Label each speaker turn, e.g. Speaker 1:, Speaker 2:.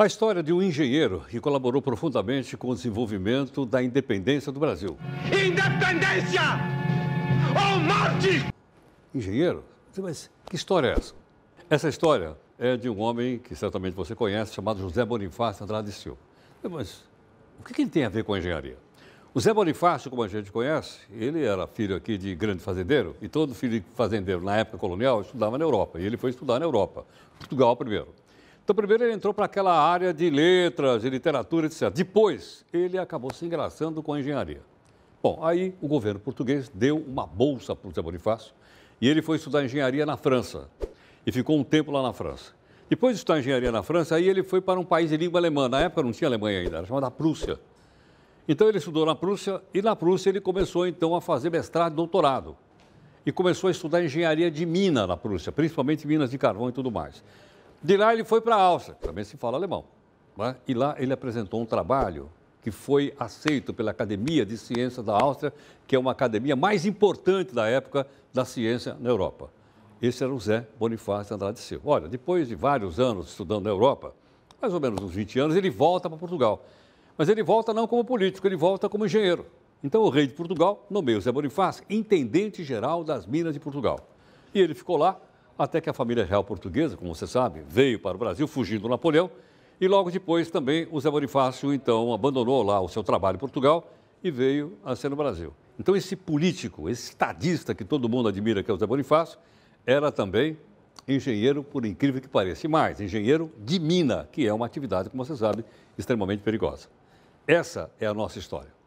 Speaker 1: A história de um engenheiro que colaborou profundamente com o desenvolvimento da independência do Brasil.
Speaker 2: Independência ou morte!
Speaker 1: Engenheiro? Mas que história é essa? Essa história é de um homem que certamente você conhece, chamado José Bonifácio Andrade Silva. Mas o que ele tem a ver com a engenharia? O Zé Bonifácio, como a gente conhece, ele era filho aqui de grande fazendeiro, e todo filho de fazendeiro na época colonial estudava na Europa, e ele foi estudar na Europa, Portugal primeiro. Então, primeiro ele entrou para aquela área de letras, de literatura, etc. Depois, ele acabou se engraçando com a engenharia. Bom, aí o governo português deu uma bolsa para o Zé Bonifácio e ele foi estudar engenharia na França. E ficou um tempo lá na França. Depois de estudar engenharia na França, aí ele foi para um país de língua alemã. Na época não tinha Alemanha ainda, era chamada Prússia. Então ele estudou na Prússia e na Prússia ele começou então a fazer mestrado e doutorado. E começou a estudar engenharia de mina na Prússia, principalmente minas de carvão e tudo mais. De lá ele foi para a Áustria, também se fala alemão. Né? E lá ele apresentou um trabalho que foi aceito pela Academia de Ciências da Áustria, que é uma academia mais importante da época da ciência na Europa. Esse era o Zé Bonifácio Andrade Silva. Olha, depois de vários anos estudando na Europa, mais ou menos uns 20 anos, ele volta para Portugal. Mas ele volta não como político, ele volta como engenheiro. Então o rei de Portugal nomeia o Zé Bonifácio intendente-geral das Minas de Portugal. E ele ficou lá até que a família real portuguesa, como você sabe, veio para o Brasil fugindo do Napoleão e logo depois também o Zé Bonifácio, então, abandonou lá o seu trabalho em Portugal e veio a ser no Brasil. Então, esse político, esse estadista que todo mundo admira, que é o Zé Bonifácio, era também engenheiro, por incrível que pareça, e mais, engenheiro de mina, que é uma atividade, como você sabe, extremamente perigosa. Essa é a nossa história.